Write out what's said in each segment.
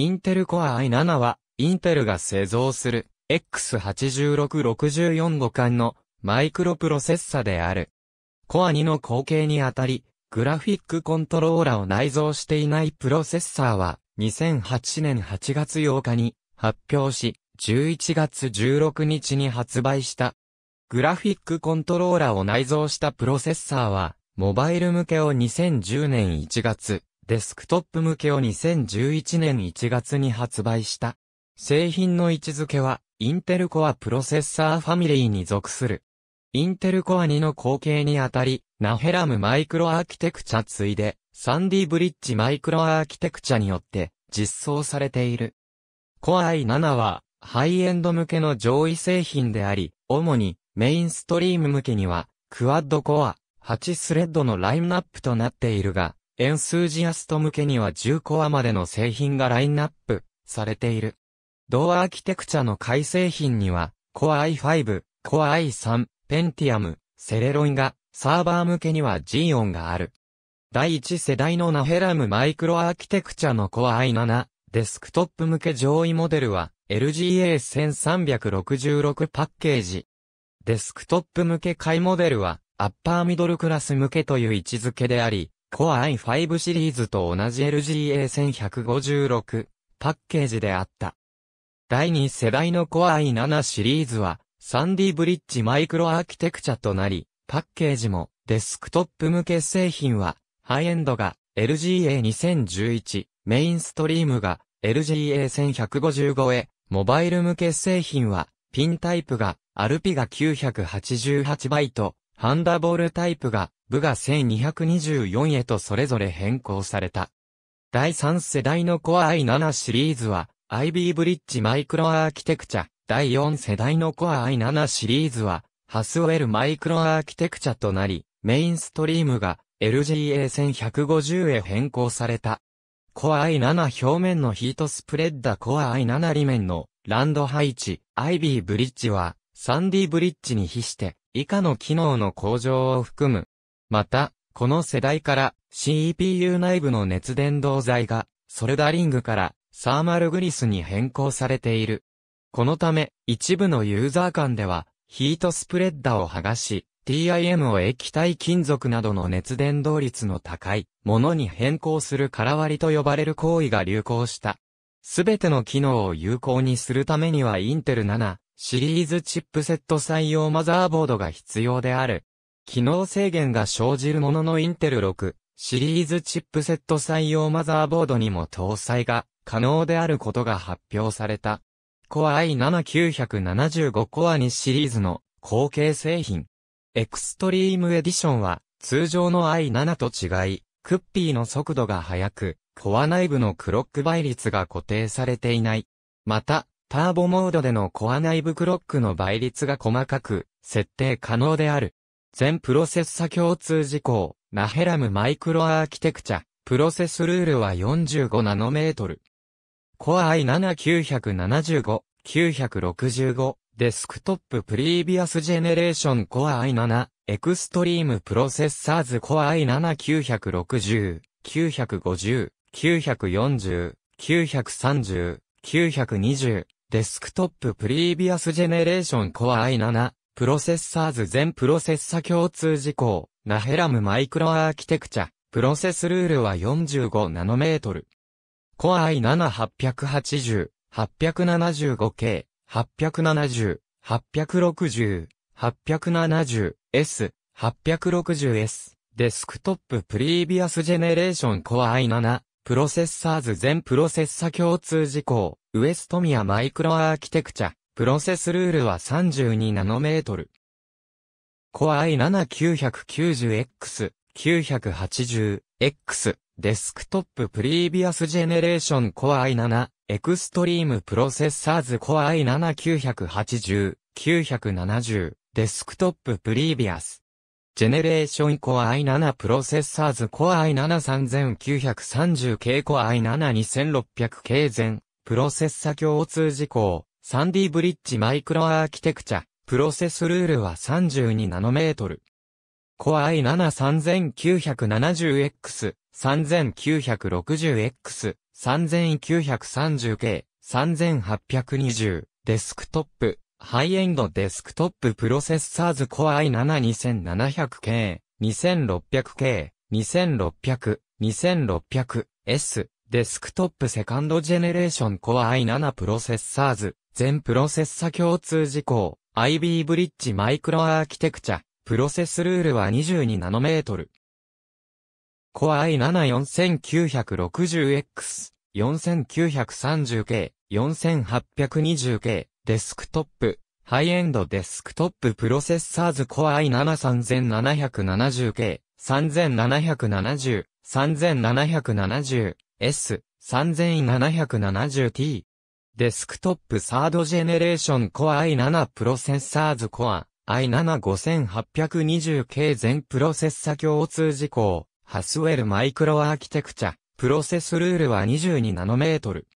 インテルコア i7 は、インテルが製造する X8664 互換のマイクロプロセッサである。コア2の後継にあたり、グラフィックコントローラを内蔵していないプロセッサーは、2008年8月8日に発表し、11月16日に発売した。グラフィックコントローラを内蔵したプロセッサーは、モバイル向けを2010年1月、デスクトップ向けを2011年1月に発売した。製品の位置づけは、インテルコアプロセッサーファミリーに属する。インテルコア2の後継にあたり、ナヘラムマイクロアーキテクチャついで、サンディブリッジマイクロアーキテクチャによって実装されている。コア i7 は、ハイエンド向けの上位製品であり、主にメインストリーム向けには、クワッドコア、8スレッドのラインナップとなっているが、エンスージアスト向けには10コアまでの製品がラインナップされている。同アーキテクチャの改製品には、コア i5、コア i3、ペンティアム、セレロンが、サーバー向けには Xeon がある。第1世代のナヘラムマイクロアーキテクチャのコア i7、デスクトップ向け上位モデルは、LGA1366 パッケージ。デスクトップ向け買いモデルは、アッパーミドルクラス向けという位置づけであり、Core i5 シリーズと同じ LGA1156 パッケージであった。第2世代の Core i7 シリーズは、サンディブリッジマイクロアーキテクチャとなり、パッケージもデスクトップ向け製品は、ハイエンドが LGA2011、メインストリームが LGA1155 へ、モバイル向け製品は、ピンタイプが、アルピが988バイト、ハンダボールタイプが部が1224へとそれぞれ変更された。第3世代の Core i7 シリーズは、IB ブリッジマイクロアーキテクチャ、第4世代の Core i7 シリーズは、ハスウェルマイクロアーキテクチャとなり、メインストリームが LGA1150 へ変更された。Core i7 表面のヒートスプレッダ Core i7 裏面のランド配置 IB ブリッジは 3D ブリッジに比して以下の機能の向上を含むまた、この世代から CPU 内部の熱伝導材がソルダリングからサーマルグリスに変更されている。このため、一部のユーザー間では、ヒートスプレッダーを剥がし、TIM を液体金属などの熱伝導率の高いものに変更する空割りと呼ばれる行為が流行した。すべての機能を有効にするためにはインテル7シリーズチップセット採用マザーボードが必要である。機能制限が生じるもののインテル6シリーズチップセット採用マザーボードにも搭載が可能であることが発表された。コア i7975 コア2シリーズの後継製品。エクストリームエディションは通常の i7 と違い、クッピーの速度が速く、コア内部のクロック倍率が固定されていない。また、ターボモードでのコア内部クロックの倍率が細かく、設定可能である。全プロセッサ共通事項、ナヘラムマイクロアーキテクチャ、プロセスルールは45ナノメートル。コア i7-975、965、デスクトッププリービアスジェネレーションコア i7、エクストリームプロセッサーズコア i7-960、950、940、930、920、デスクトッププリービアスジェネレーションコア i7、プロセッサーズ全プロセッサ共通事項、ナヘラムマイクロアーキテクチャ、プロセスルールは45ナノメートル。コア i7880、875K、870、860、870、S、860S、デスクトッププリービアスジェネレーションコア i7、プロセッサーズ全プロセッサ共通事項、ウエストミアマイクロアーキテクチャ、プロセスルールは32ナノメートル。コア r e i7990X、980X、デスクトッププリービアスジェネレーションコア i7、エクストリームプロセッサーズコア r e i7980、970、デスクトッププリービアス。ジェネレーションコア i7 プロセッサーズコア i73930K c o r i72600K 全、プロセッサ共通事項。サンディブリッジマイクロアーキテクチャ、プロセスルールは32ナノメートル。コア i7-3970X、3960X、3930K、3820、デスクトップ、ハイエンドデスクトッププロセッサーズコア i7-2700K、2600K、2600、2600S、デスクトップセカンドジェネレーションコア i7 プロセッサーズ、全プロセッサ共通事項、IB ブリッジマイクロアーキテクチャ、プロセスルールは22ナノメートル。Core i7-4960X、4930K、4820K、デスクトップ、ハイエンドデスクトッププロセッサーズ Core i7-3770K、3770、3770S、3770T、デスクトップ 3rd ジェネレーションコア i7 プロセッサーズコア i7-5820K 全プロセッサ共通事項、ハスウェルマイクロアーキテクチャ、プロセスルールは22ナノメートル。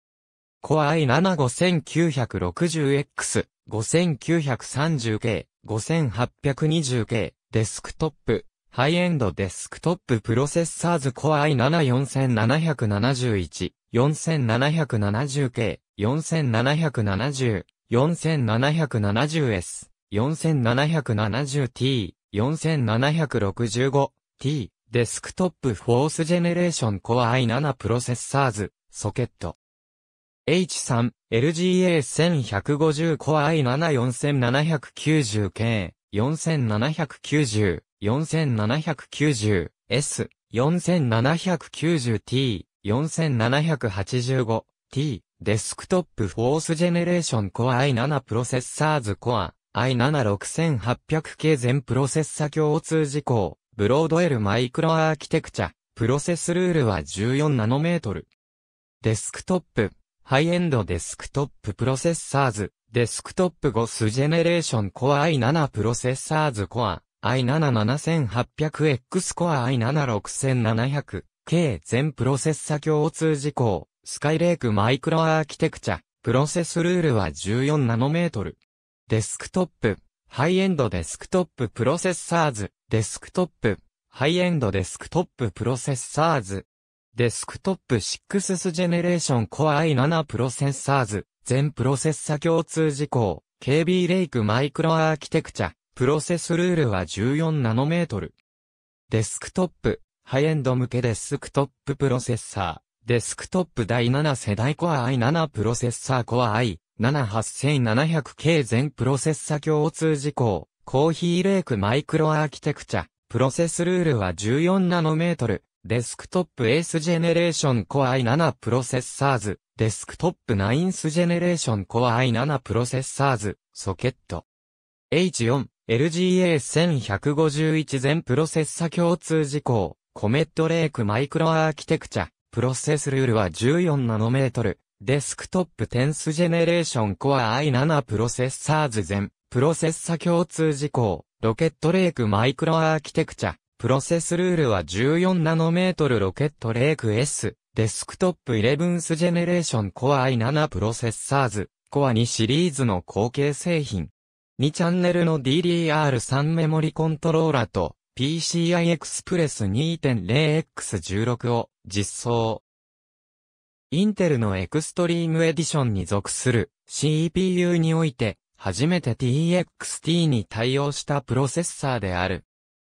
コア r e i7-5960X、5930K、5820K、デスクトップ、ハイエンドデスクトッププロセッサーズコア i7-4771、4770K、4770、4770S、4770T、4765T、デスクトップフォースジェネレーションコア i7 プロセッサーズ、ソケット。H3、LGA1150 コア i74790K、4790、4790、S、4790T、4785、T、デスクトップフォースジェネレーションコア i7 プロセッサーズコア i7-6800K 全プロセッサ共通事項、ブロード L マイクロアーキテクチャ、プロセスルールは14ナノメートル。デスクトップ、ハイエンドデスクトッププロセッサーズ、デスクトップゴスジェネレーションコア i7 プロセッサーズコア i7-7800X コア i7-6700K 全プロセッサ共通事項、スカイレークマイクロアーキテクチャ、プロセスルールは14ナノメートル。デスクトップ、ハイエンドデスクトッププロセッサーズ、デスクトップ、ハイエンドデスクトッププロセッサーズ。デスクトップ 6th ジェネレーション Core i7 プロセッサーズ、全プロセッサ共通事項、KB レイクマイクロアーキテクチャ、プロセスルールは14ナノメートル。デスクトップ、ハイエンド向けデスクトッププロセッサー。デスクトップ第7世代コア i7 プロセッサーコア i7-8700K 全プロセッサ共通事項、コーヒーレイクマイクロアーキテクチャ、プロセスルールは14ナノメートル、デスクトップエースジェネレーションコア i7 プロセッサーズ、デスクトップナインスジェネレーションコア i7 プロセッサーズ、ソケット。H4、LGA1151 全プロセッサ共通事項、コメットレイクマイクロアーキテクチャ、プロセスルールは14ナノメートル、デスクトップ 10th ェネレーション i o Core i7 プロセッサーズ全、プロセッサ共通事項、ロケットレイクマイクロアーキテクチャ、プロセスルールは14ナノメートルロケットレイク S、デスクトップ 11th g e n e r a t i o Core i7 プロセッサーズ、コア2シリーズの後継製品。2チャンネルの DDR3 メモリコントローラと PCI Express 2.0X16 を実装。インテルのエクストリームエディションに属する CPU において、初めて TXT に対応したプロセッサーである。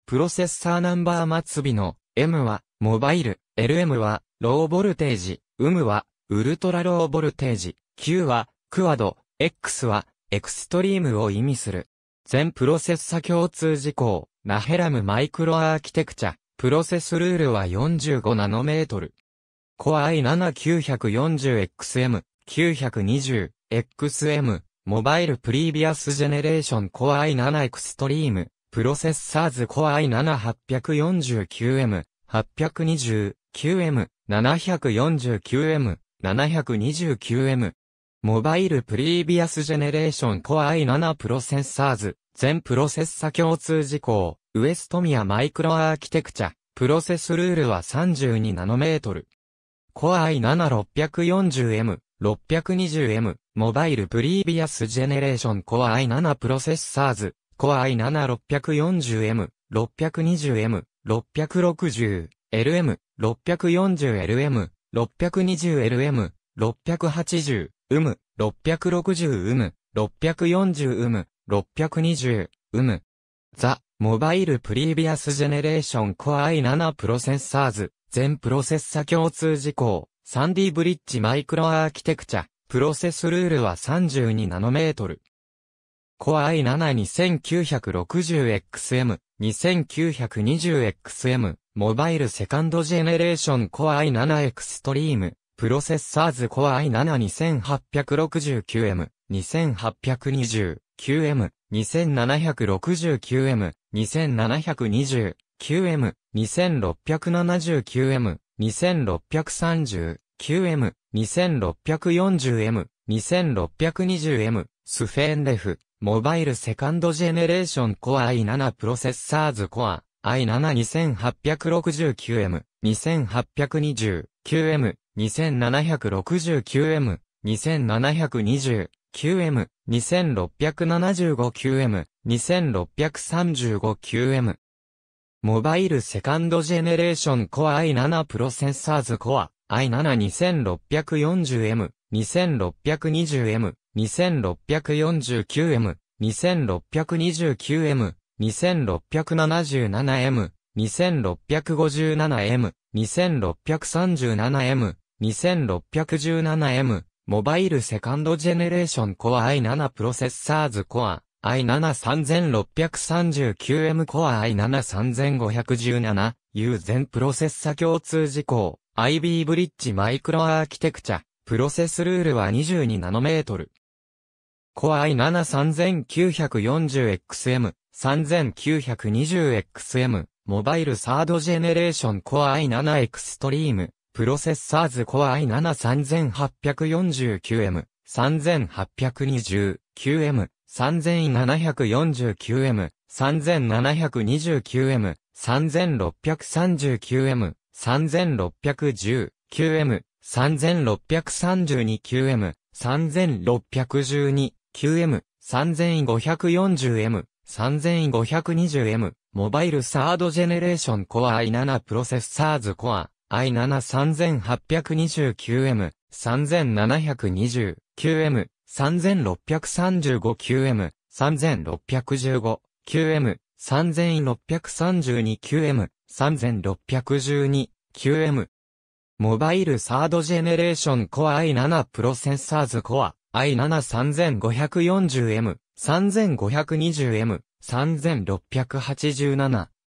プロセッサーナンバー末尾の M はモバイル、LM はローボルテージ、UM はウルトラローボルテージ、Q はクワド、X はエクストリームを意味する。全プロセッサ共通事項、ナヘラムマイクロアーキテクチャ、プロセスルールは45ナノメートル。コア i7940XM、920XM、モバイルプリービアスジェネレーションコア i7 エクストリーム、プロセッサーズコア i7849M、829M、749M、729M。モバイルプリービアスジェネレーションコア i7 プロセッサーズ、全プロセッサ共通事項、ウエストミアマイクロアーキテクチャ、プロセスルールは32ナノメートル。コア i7640M、620M、モバイルプリービアスジェネレーションコア i7 プロセッサーズ、コア i7640M、620M、660、LM、640LM、620LM、680、UM、660UM、640UM、620UM。ザ、モバイルプリービアスジェネレーションコア i7 プロセッサーズ、全プロセッサ共通事項、サンディブリッジマイクロアーキテクチャ、プロセスルールは32ナノメートル。コア i7-2960XM、2920XM、モバイルセカンドジェネレーションコア i7 エクストリーム、プロセッサーズコア i7-2869M、2820QM、2769M、2729M、2679M、2639M、2640M、2620M、スフェンレフ、モバイルセカンドジェネレーションコア i7 プロセッサーズコア i7-2869M、2829M、2769M、2729M、2675QM、2635QM。モバイルセカンドジェネレーションコア i7 プロセッサーズコア i7-2640M、2620M、2649M、2629M、2677M、2657M、2637M、2617M、モバイルセカンドジェネレーションコア i7 プロセッサーズコア i7-3639M コア i7-3517U 全プロセッサ共通事項 IB ブリッジマイクロアーキテクチャプロセスルールは22ナノメートルコア i7-3940XM 3920XM モバイルサードジェネレーションコア i7 エクストリームプロセッサーズコア i7-3849M 3820QM 3749M、3729M、3639M、3610QM、3632QM、3612QM、3540M、3520M、モバイルサードジェネレーションコア i7 プロセッサーズコア i73829M、3720QM、3635QM、3615QM、3632QM、3612QM。モバイルサードジェネレーションコア i7 プロセンサーズコア i73540M、3520M、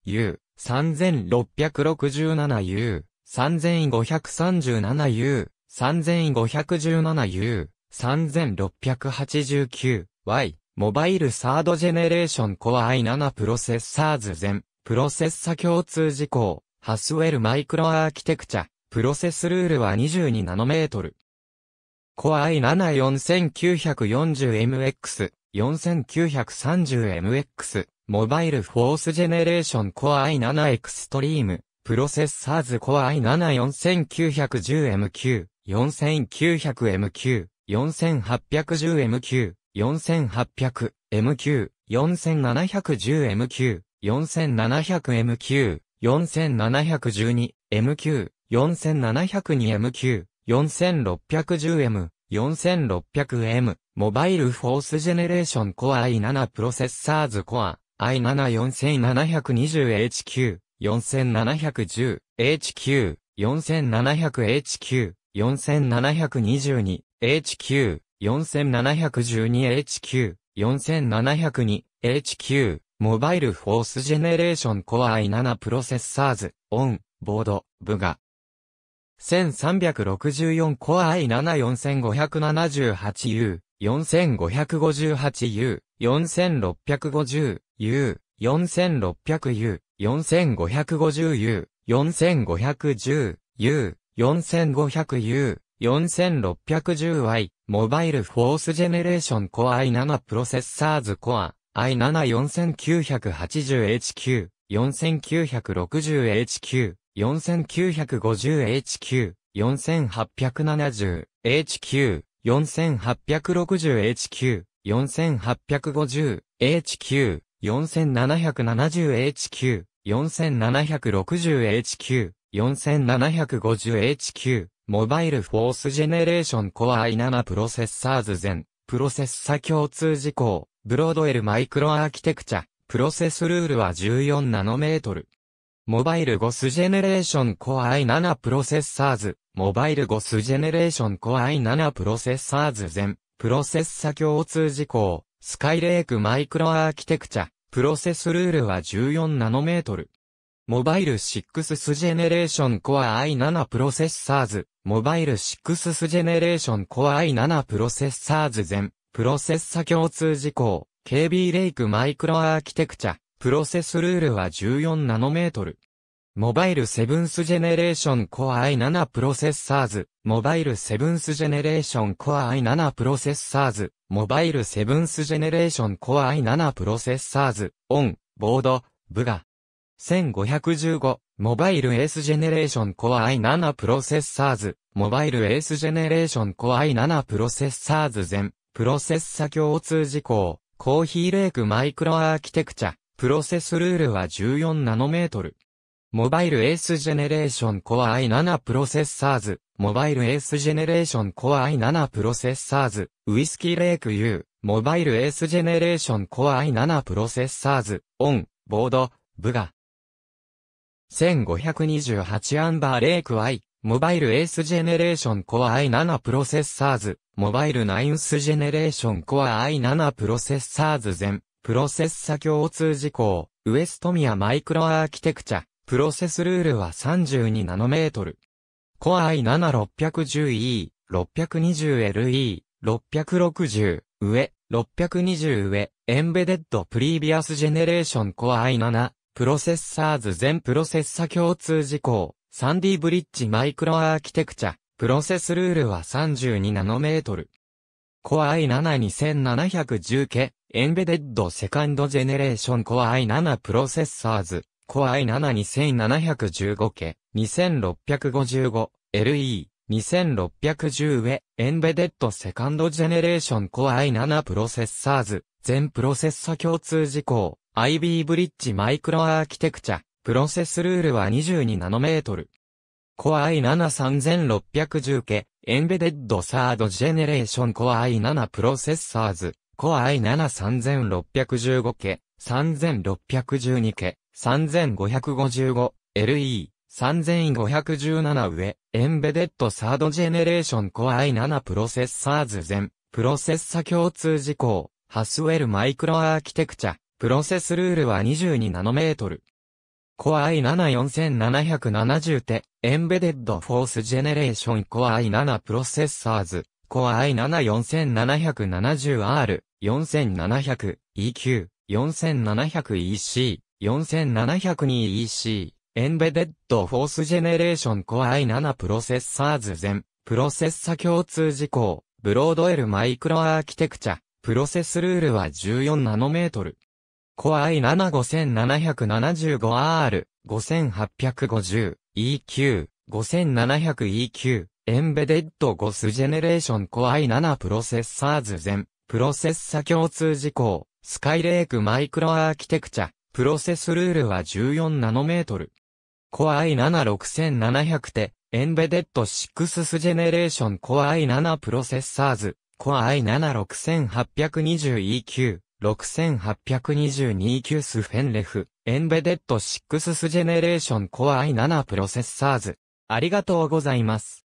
3687U、3667U、3537U、3517U。3689Y モバイルサードジェネレーションコア i7 プロセッサーズ全プロセッサ共通事項ハスウェルマイクロアーキテクチャプロセスルールは22ナノメートルコア i7-4940MX 4930MX モバイルフォースジェネレーションコア i7 エクストリームプロセッサーズコア i7-4910MQ 4900MQ 4810MQ、4800MQ、4710MQ、4700MQ、4712MQ、4702MQ、4610M、4600M、モバイルフォースジェネレーションコア i7 プロセッサーズコア i74720HQ、4710HQ、4700HQ、4722 HQ4712HQ、4702HQ、モバイルフォースジェネレーションコア i7 プロセッサーズ、オン、ボード、部が。1364コア i74578U、4558U、4650U、4600U、4550U、4510U、4500U、4610Y、モバイルフォースジェネレーションコア i7 プロセッサーズコア、i74980HQ、4960HQ、4950HQ、4870HQ、4860HQ、4850HQ、4770HQ、4760HQ、4770 4750HQ、モバイルフォースジェネレーションコア i7 プロセッサーズ全、プロセッサ共通事項、ブロードエルマイクロアーキテクチャ、プロセスルールは14ナノメートル。モバイルゴスジェネレーションコア i7 プロセッサーズ、モバイルゴスジェネレーションコア i7 プロセッサーズ全、プロセッサ共通事項、スカイレークマイクロアーキテクチャ、プロセスルールは14ナノメートル。モバイル 6th ジェネレーションコア i7 プロセッサーズ、モバイル 6th ジェネレーションコア i7 プロセッサーズ全、プロセッサ共通事項、KB レイクマイクロアーキテクチャ、プロセスルールは14ナノメートル。モバイル 7th ジェネレーションコア i7 プロセッサーズ、モバイル 7th ジェネレーションコア i7 プロセッサーズ、モバイル 7th ジェネレーションコア i7 プロセッサーズ、オン、ボード、部が、1515モバイルエースジェネレーションコア i7 プロセッサーズモバイルエースジェネレーションコア i7 プロセッサーズ全プロセッサ共通事項コーヒーレイクマイクロアーキテクチャプロセスルールは14ナノメートルモバイルエースジェネレーションコア i7 プロセッサーズモバイルエースジェネレーションコア i7 プロセッサーズウィスキーレイク U モバイルエースジェネレーションコア i7 プロセッサーズオンボードブガ1528アンバーレイク I、モバイルエースジェネレーションコア i7 プロセッサーズ、モバイルナインスジェネレーションコア i7 プロセッサーズ全、プロセッサ共通事項、ウエストミアマイクロアーキテクチャ、プロセスルールは32ナノメートル。コア i7610E、620LE、660、上、620上、エンベデッドプリービアスジェネレーションコア i7、プロセッサーズ全プロセッサ共通事項、サンディブリッジマイクロアーキテクチャ、プロセスルールは32ナノメートル。コア i7 2 7 1 0系エンベデッドセカンドジェネレーションコア i7 プロセッサーズ、コア i7 2715K、2655LE、2610W、エンベデッドセカンドジェネレーションコア i7 プロセッサーズ、全プロセッサ共通事項。IB ブリッジマイクロアーキテクチャ、プロセスルールは22ナノメートル。コア i7 3610K、エンベデッドサードジェネレーションコア i7 プロセッサーズ、コア i7 3615K、3612K、3555、LE、3517上、エンベデッドサードジェネレーションコア i7 プロセッサーズ全、プロセッサ共通事項、ハスウェルマイクロアーキテクチャ。プロセスルールは22ナノメートル。Core i7-4770 手、Embedded Force Generation Core i7 Processors, Core i7-4770R, 4700, EQ, 4700EC, 4702EC, Embedded Force Generation Core i7 Processors 全、プロセッサ共通事項、ブロード L マイクロアーキテクチャ、プロセスルールは14ナノメートル。コア i75775R、5850EQ、5700EQ、エンベデッドゴスジェネレーションコアイ7プロセッサーズ全、プロセッサ共通事項、スカイレークマイクロアーキテクチャ、プロセスルールは14ナノメートル。コアイ7 6700てエンベデッド6スジェネレーションコアイ7プロセッサーズ、コア i7 6820EQ、6822キュースフェンレフ、エンベデッド6スジェネレーションコア i7 プロセッサーズ。ありがとうございます。